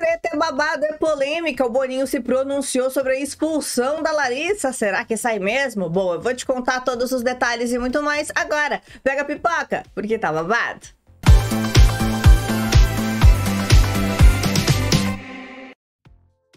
treta é babado, é polêmica. O Boninho se pronunciou sobre a expulsão da Larissa. Será que sai mesmo? Bom, eu vou te contar todos os detalhes e muito mais agora. Pega a pipoca, porque tá babado.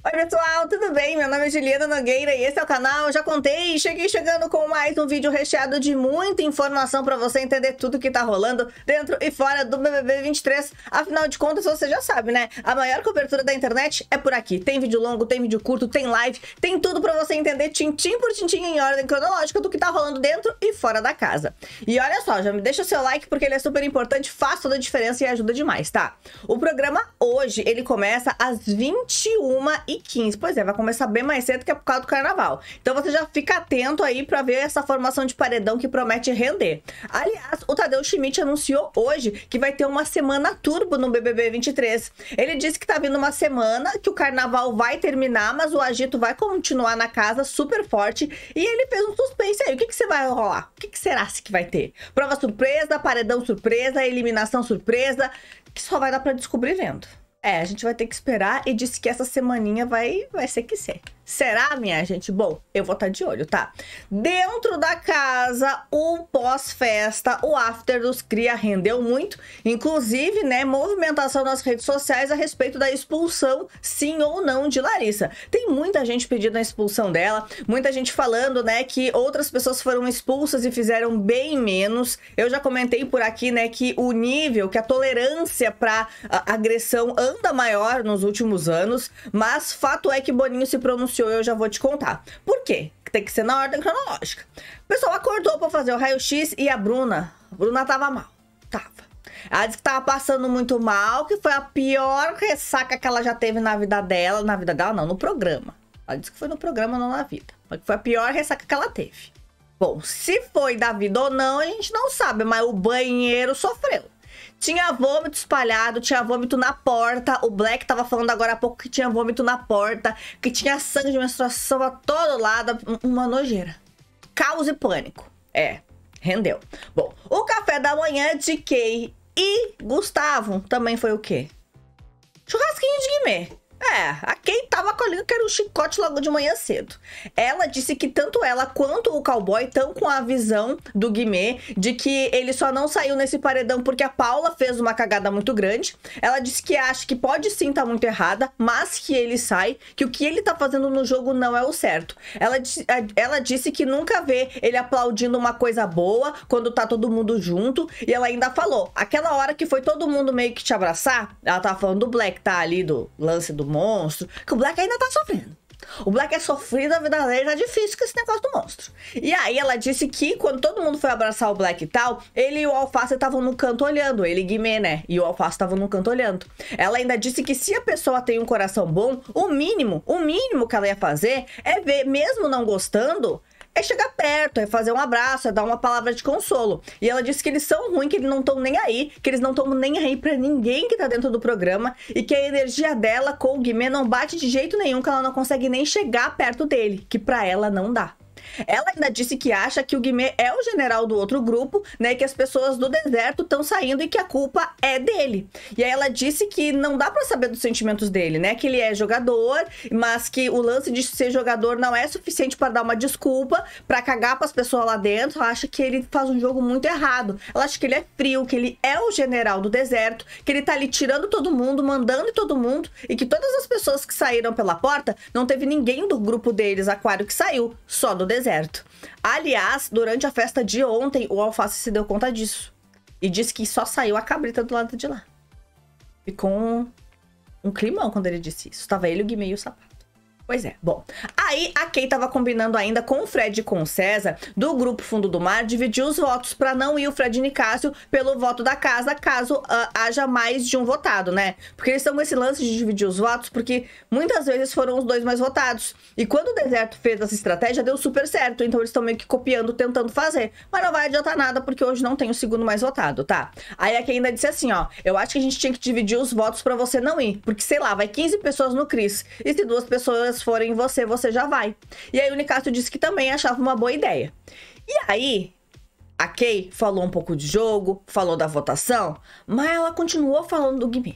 Oi, pessoal, tudo bem? Meu nome é Juliana Nogueira e esse é o canal. Já contei, e cheguei chegando com mais um vídeo recheado de muita informação para você entender tudo que tá rolando dentro e fora do BBB 23. Afinal de contas, você já sabe, né? A maior cobertura da internet é por aqui. Tem vídeo longo, tem vídeo curto, tem live, tem tudo para você entender tintim por tintim em ordem cronológica do que tá rolando dentro e fora da casa. E olha só, já me deixa o seu like porque ele é super importante, faz toda a diferença e ajuda demais, tá? O programa hoje, ele começa às 21h e 15. Pois é, vai começar bem mais cedo que é por causa do carnaval. Então você já fica atento aí para ver essa formação de paredão que promete render. Aliás, o Tadeu Schmidt anunciou hoje que vai ter uma semana turbo no BBB 23. Ele disse que tá vindo uma semana, que o carnaval vai terminar, mas o agito vai continuar na casa super forte. E ele fez um suspense aí. O que, que você vai rolar? O que, que será que vai ter? Prova surpresa, paredão surpresa, eliminação surpresa, que só vai dar para descobrir vendo. É, a gente vai ter que esperar e disse que essa semaninha vai, vai ser que ser. Será, minha gente? Bom, eu vou estar tá de olho, tá? Dentro da casa, o pós-festa, o after dos cria rendeu muito, inclusive, né, movimentação nas redes sociais a respeito da expulsão, sim ou não, de Larissa. Tem muita gente pedindo a expulsão dela, muita gente falando, né, que outras pessoas foram expulsas e fizeram bem menos. Eu já comentei por aqui, né, que o nível, que a tolerância para agressão demanda maior nos últimos anos, mas fato é que Boninho se pronunciou e eu já vou te contar. Por quê? Tem que ser na ordem cronológica. O pessoal acordou para fazer o raio-x e a Bruna, a Bruna tava mal. Tava. Ela disse que tava passando muito mal, que foi a pior ressaca que ela já teve na vida dela. Na vida dela, não, no programa. Ela disse que foi no programa, não na vida. Mas que foi a pior ressaca que ela teve. Bom, se foi da vida ou não, a gente não sabe, mas o banheiro sofreu. Tinha vômito espalhado, tinha vômito na porta. O Black tava falando agora há pouco que tinha vômito na porta, que tinha sangue de menstruação a todo lado. Uma nojeira. Caos e pânico. É, rendeu. Bom, o café da manhã de Kay e Gustavo também foi o quê? Churrasquinho de Guimê. É, a quem tava com a língua que era um chicote logo de manhã cedo. Ela disse que tanto ela quanto o cowboy estão com a visão do Guimê de que ele só não saiu nesse paredão porque a Paula fez uma cagada muito grande. Ela disse que acha que pode sim estar tá muito errada, mas que ele sai, que o que ele tá fazendo no jogo não é o certo. Ela, ela disse que nunca vê ele aplaudindo uma coisa boa quando tá todo mundo junto. E ela ainda falou, aquela hora que foi todo mundo meio que te abraçar, ela tava tá falando do Black, tá ali do lance do monstro, que o Black ainda tá sofrendo. O Black é sofrido, a vida dele tá difícil com esse negócio do monstro. E aí ela disse que quando todo mundo foi abraçar o Black e tal, ele e o Alface estavam no canto olhando, ele Guimê, né? E o Alface estavam no canto olhando. Ela ainda disse que se a pessoa tem um coração bom, o mínimo, o mínimo que ela ia fazer é ver, mesmo não gostando, é chegar perto, é fazer um abraço, é dar uma palavra de consolo. E ela disse que eles são ruins, que eles não estão nem aí, que eles não estão nem aí para ninguém que tá dentro do programa e que a energia dela com o Guimê não bate de jeito nenhum, que ela não consegue nem chegar perto dele, que para ela não dá. Ela ainda disse que acha que o Guimê é o general do outro grupo, né? Que as pessoas do deserto estão saindo e que a culpa é dele. E aí ela disse que não dá para saber dos sentimentos dele, né? Que ele é jogador, mas que o lance de ser jogador não é suficiente para dar uma desculpa, para cagar para as pessoas lá dentro. Ela acha que ele faz um jogo muito errado. Ela acha que ele é frio, que ele é o general do deserto, que ele tá ali tirando todo mundo, mandando todo mundo e que todas as pessoas que saíram pela porta, não teve ninguém do grupo deles, Aquário, que saiu, só do deserto deserto. Aliás, durante a festa de ontem, o Alface se deu conta disso. E disse que só saiu a cabrita do lado de lá. Ficou um, um climão quando ele disse isso. Tava ele, o Guimê e o sapato. Pois é, bom. Aí a Kay tava combinando ainda com o Fred e com o César, do grupo Fundo do Mar, dividir os votos para não ir o Fred e Nicásio pelo voto da casa, caso uh, haja mais de um votado, né? Porque eles estão com esse lance de dividir os votos, porque muitas vezes foram os dois mais votados. E quando o Deserto fez essa estratégia, deu super certo. Então eles estão meio que copiando, tentando fazer. Mas não vai adiantar nada, porque hoje não tem o segundo mais votado, tá? Aí a Kay ainda disse assim: ó, eu acho que a gente tinha que dividir os votos para você não ir. Porque sei lá, vai 15 pessoas no Cris. E se duas pessoas forem em você, você já vai. E aí o unicato disse que também achava uma boa ideia. E aí, a Kay falou um pouco de jogo, falou da votação, mas ela continuou falando do Guimê.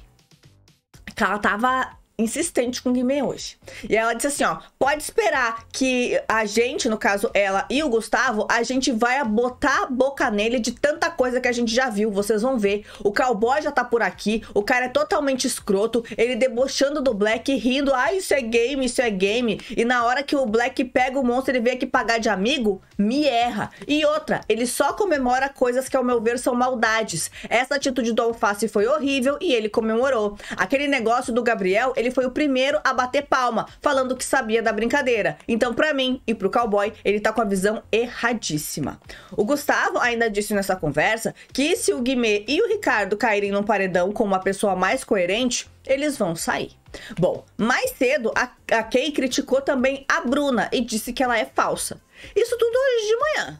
Que ela tava insistente com o Guimê hoje. E ela disse assim, ó, pode esperar que a gente, no caso ela e o Gustavo, a gente vai botar a boca nele de tanta coisa que a gente já viu, vocês vão ver. O cowboy já tá por aqui, o cara é totalmente escroto, ele debochando do Black, rindo, ah, isso é game, isso é game. E na hora que o Black pega o monstro, ele vem aqui pagar de amigo, me erra. E outra, ele só comemora coisas que ao meu ver são maldades. Essa atitude do Alface foi horrível e ele comemorou. Aquele negócio do Gabriel, ele ele foi o primeiro a bater palma, falando que sabia da brincadeira. Então, para mim e pro cowboy, ele tá com a visão erradíssima. O Gustavo ainda disse nessa conversa que se o Guimê e o Ricardo caírem num paredão com uma pessoa mais coerente, eles vão sair. Bom, mais cedo a, a Kay criticou também a Bruna e disse que ela é falsa. Isso tudo hoje de manhã.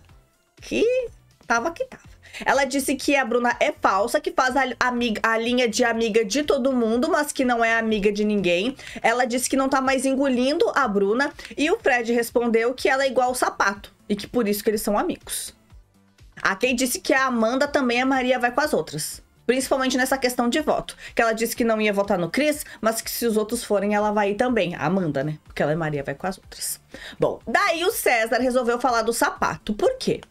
Que tava que tava. Ela disse que a Bruna é falsa, que faz a, amiga, a linha de amiga de todo mundo, mas que não é amiga de ninguém. Ela disse que não tá mais engolindo a Bruna. E o Fred respondeu que ela é igual o sapato e que por isso que eles são amigos. A Kay disse que a Amanda também a é Maria vai com as outras. Principalmente nessa questão de voto. Que ela disse que não ia votar no Chris, mas que se os outros forem, ela vai ir também. A Amanda, né? Porque ela e é Maria vai com as outras. Bom, daí o César resolveu falar do sapato. Por quê?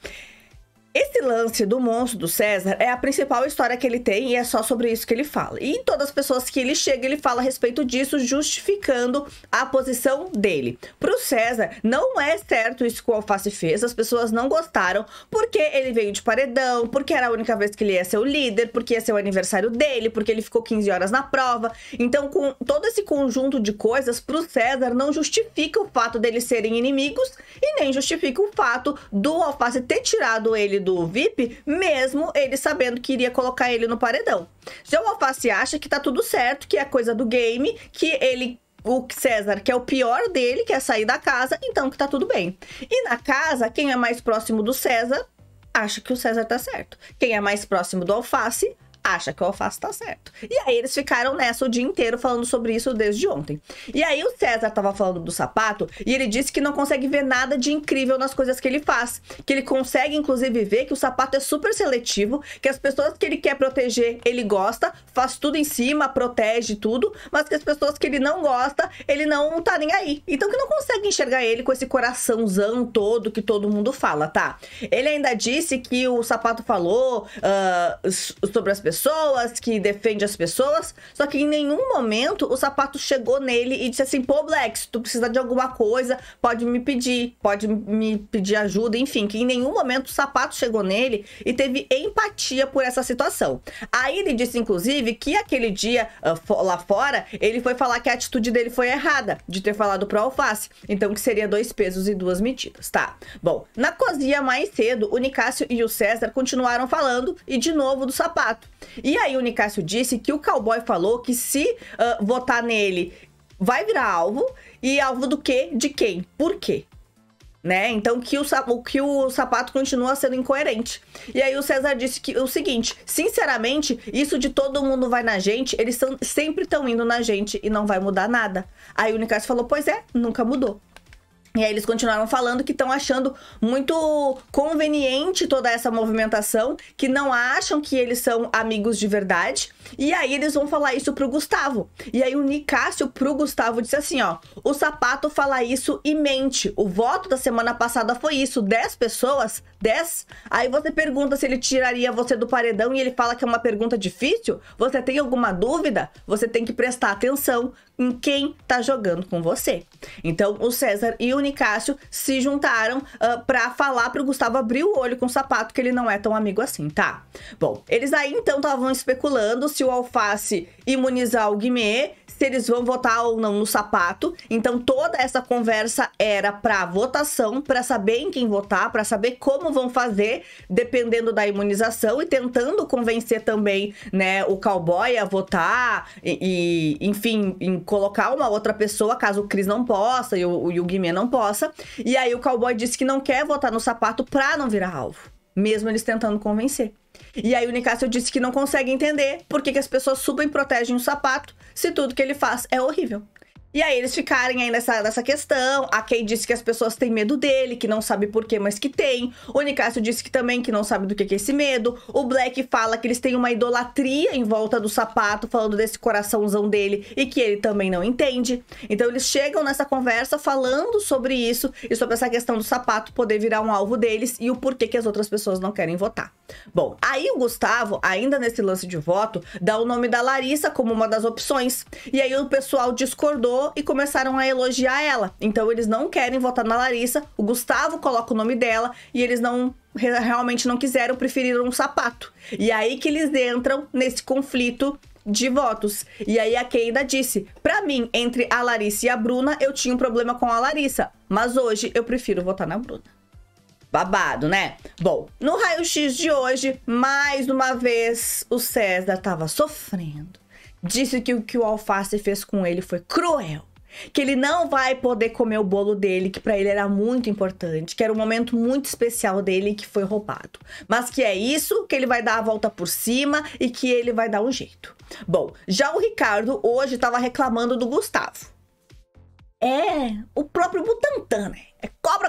Esse lance do monstro do César é a principal história que ele tem e é só sobre isso que ele fala. E em todas as pessoas que ele chega, ele fala a respeito disso, justificando a posição dele. Pro César, não é certo isso que o Alface fez, as pessoas não gostaram porque ele veio de paredão, porque era a única vez que ele ia ser o líder, porque ia ser o aniversário dele, porque ele ficou 15 horas na prova. Então, com todo esse conjunto de coisas, pro César não justifica o fato deles serem inimigos e nem justifica o fato do Alface ter tirado ele do VIP, mesmo ele sabendo que iria colocar ele no paredão. Já o Alface acha que tá tudo certo, que é coisa do game, que ele o César, que é o pior dele, quer sair da casa, então que tá tudo bem. E na casa, quem é mais próximo do César acha que o César tá certo. Quem é mais próximo do Alface acha que o alface tá certo. E aí eles ficaram nessa o dia inteiro falando sobre isso desde ontem. E aí o César tava falando do sapato e ele disse que não consegue ver nada de incrível nas coisas que ele faz. Que ele consegue, inclusive, ver que o sapato é super seletivo, que as pessoas que ele quer proteger, ele gosta, faz tudo em cima, protege tudo, mas que as pessoas que ele não gosta, ele não tá nem aí. Então que não consegue enxergar ele com esse coraçãozão todo que todo mundo fala, tá? Ele ainda disse que o sapato falou uh, sobre as pessoas pessoas, que defende as pessoas. Só que em nenhum momento o sapato chegou nele e disse assim: pô, Black, se tu precisar de alguma coisa, pode me pedir, pode me pedir ajuda, enfim. Que em nenhum momento o sapato chegou nele e teve empatia por essa situação. Aí ele disse, inclusive, que aquele dia ah, lá fora ele foi falar que a atitude dele foi errada, de ter falado pro alface. Então que seria dois pesos e duas medidas, tá? Bom, na cozinha mais cedo, o Nicásio e o César continuaram falando e de novo do sapato. E aí o Nicásio disse que o cowboy falou que se uh, votar nele vai virar alvo. E alvo do quê? De quem? Por quê? Né? Então que o, que o sapato continua sendo incoerente. E aí o César disse que o seguinte: sinceramente, isso de todo mundo vai na gente, eles são, sempre estão indo na gente e não vai mudar nada. Aí o Nicásio falou: pois é, nunca mudou. E aí eles continuaram falando que estão achando muito conveniente toda essa movimentação, que não acham que eles são amigos de verdade. E aí eles vão falar isso pro Gustavo. E aí o Nicásio pro Gustavo disse assim, ó: "O sapato fala isso e mente. O voto da semana passada foi isso, 10 pessoas, 10. Aí você pergunta se ele tiraria você do paredão e ele fala que é uma pergunta difícil? Você tem alguma dúvida? Você tem que prestar atenção, em quem tá jogando com você. Então, o César e o Nicásio se juntaram uh, ah, para falar pro Gustavo abrir o olho com o sapato que ele não é tão amigo assim, tá? Bom, eles aí então estavam especulando se o Alface imunizar o Guimê se eles vão votar ou não no sapato. Então toda essa conversa era para votação, para saber em quem votar, para saber como vão fazer dependendo da imunização e tentando convencer também, né, o cowboy a votar e, e enfim, em colocar uma outra pessoa caso o Cris não possa e o, e o Guimê não possa. E aí o cowboy disse que não quer votar no sapato para não virar alvo, mesmo eles tentando convencer. E aí o Nicásio disse que não consegue entender por que, que as pessoas subem e protegem o sapato se tudo que ele faz é horrível. E aí eles ficarem aí nessa, nessa questão. A Kay disse que as pessoas têm medo dele, que não sabe por quê, mas que tem. O Nicásio disse que também que não sabe do que é esse medo. O Black fala que eles têm uma idolatria em volta do sapato, falando desse coraçãozão dele e que ele também não entende. Então eles chegam nessa conversa falando sobre isso e sobre essa questão do sapato poder virar um alvo deles e o porquê que as outras pessoas não querem votar. Bom, aí o Gustavo, ainda nesse lance de voto, dá o nome da Larissa como uma das opções. E aí o pessoal discordou e começaram a elogiar ela. Então eles não querem votar na Larissa, o Gustavo coloca o nome dela e eles não realmente não quiseram, preferiram um sapato. E aí que eles entram nesse conflito de votos. E aí a Keida disse: "Para mim, entre a Larissa e a Bruna, eu tinha um problema com a Larissa, mas hoje eu prefiro votar na Bruna." Babado, né? Bom, no raio-x de hoje, mais uma vez o César tava sofrendo disse que o que o alface fez com ele foi cruel. Que ele não vai poder comer o bolo dele, que para ele era muito importante, que era um momento muito especial dele que foi roubado. Mas que é isso, que ele vai dar a volta por cima e que ele vai dar um jeito. Bom, já o Ricardo hoje estava reclamando do Gustavo. É, o próprio Butantan, né?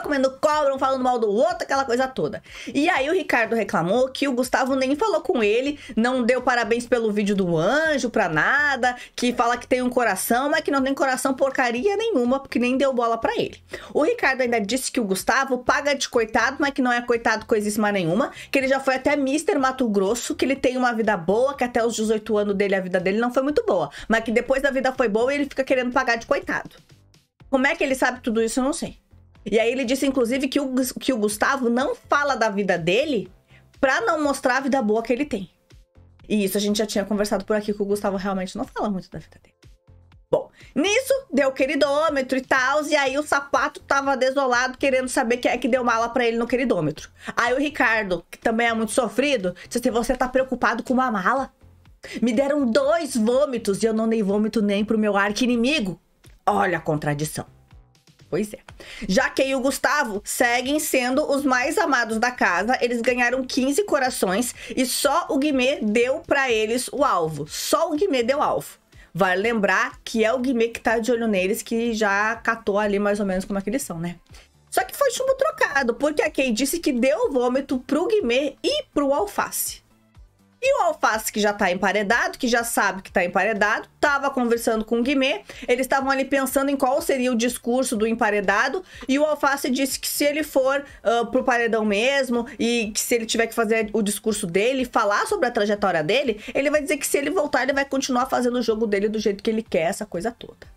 comendo cobra, um falando mal do outro, aquela coisa toda. E aí o Ricardo reclamou que o Gustavo nem falou com ele, não deu parabéns pelo vídeo do anjo, pra nada, que fala que tem um coração, mas que não tem coração porcaria nenhuma, porque nem deu bola para ele. O Ricardo ainda disse que o Gustavo paga de coitado, mas que não é coitado coisíssima nenhuma, que ele já foi até Mister Mato Grosso, que ele tem uma vida boa, que até os 18 anos dele a vida dele não foi muito boa, mas que depois da vida foi boa e ele fica querendo pagar de coitado. Como é que ele sabe tudo isso, eu não sei. E aí ele disse, inclusive, que o, que o Gustavo não fala da vida dele pra não mostrar a vida boa que ele tem. E isso a gente já tinha conversado por aqui, que o Gustavo realmente não fala muito da vida dele. Bom, nisso deu queridômetro e tal, e aí o sapato tava desolado querendo saber quem é que deu mala para ele no queridômetro. Aí o Ricardo, que também é muito sofrido, disse assim, você tá preocupado com uma mala? Me deram dois vômitos e eu não dei vômito nem pro meu arqui-inimigo. Olha a contradição. Pois é. Já que e o Gustavo seguem sendo os mais amados da casa, eles ganharam 15 corações e só o Guimê deu para eles o alvo. Só o Guimê deu alvo. Vale lembrar que é o Guimê que tá de olho neles, que já catou ali mais ou menos como é que eles são, né? Só que foi chumbo trocado, porque a Kay disse que deu vômito pro Guimê e pro Alface. E o Alface, que já tá emparedado, que já sabe que tá emparedado, tava conversando com o Guimê, eles estavam ali pensando em qual seria o discurso do emparedado, e o Alface disse que se ele for uh, pro paredão mesmo, e que se ele tiver que fazer o discurso dele, falar sobre a trajetória dele, ele vai dizer que se ele voltar, ele vai continuar fazendo o jogo dele do jeito que ele quer, essa coisa toda.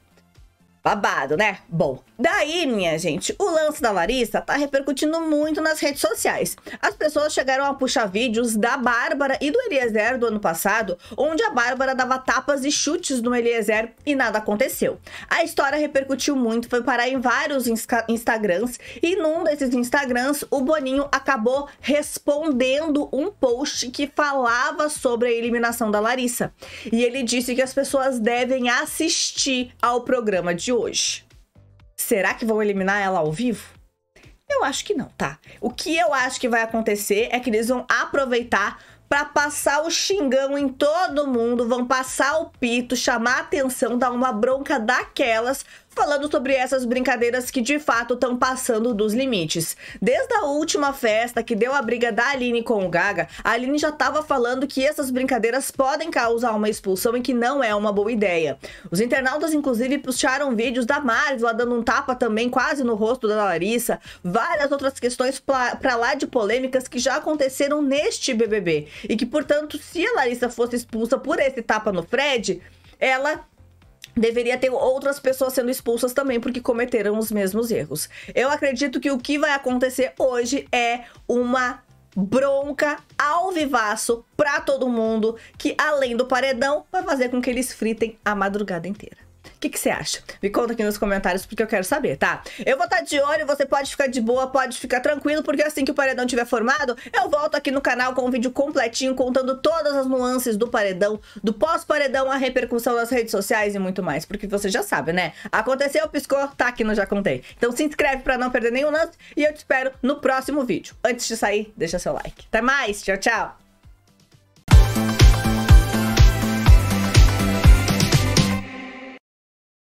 Babado, né? Bom, daí, minha gente, o lance da Larissa tá repercutindo muito nas redes sociais. As pessoas chegaram a puxar vídeos da Bárbara e do Eliezer do ano passado, onde a Bárbara dava tapas e chutes no Eliezer e nada aconteceu. A história repercutiu muito, foi parar em vários Instagrams e num desses Instagrams o Boninho acabou respondendo um post que falava sobre a eliminação da Larissa. E ele disse que as pessoas devem assistir ao programa de de hoje. Será que vão eliminar ela ao vivo? Eu acho que não, tá? O que eu acho que vai acontecer é que eles vão aproveitar para passar o xingão em todo mundo, vão passar o pito, chamar a atenção, dar uma bronca daquelas falando sobre essas brincadeiras que de fato estão passando dos limites. Desde a última festa que deu a briga da Aline com o Gaga, a Aline já estava falando que essas brincadeiras podem causar uma expulsão e que não é uma boa ideia. Os internautas, inclusive, puxaram vídeos da Maris lá dando um tapa também quase no rosto da Larissa, várias outras questões para lá de polêmicas que já aconteceram neste BBB e que, portanto, se a Larissa fosse expulsa por esse tapa no Fred, ela deveria ter outras pessoas sendo expulsas também porque cometeram os mesmos erros. Eu acredito que o que vai acontecer hoje é uma bronca ao vivaço para todo mundo, que além do paredão vai fazer com que eles fritem a madrugada inteira. O que, você acha? Me conta aqui nos comentários porque eu quero saber, tá? Eu vou estar tá de olho, você pode ficar de boa, pode ficar tranquilo, porque assim que o paredão tiver formado, eu volto aqui no canal com um vídeo completinho contando todas as nuances do paredão, do pós-paredão, a repercussão nas redes sociais e muito mais, porque você já sabe, né? Aconteceu, piscou, tá aqui no Já Contei. Então se inscreve para não perder nenhum lance e eu te espero no próximo vídeo. Antes de sair, deixa seu like. Até mais, tchau, tchau!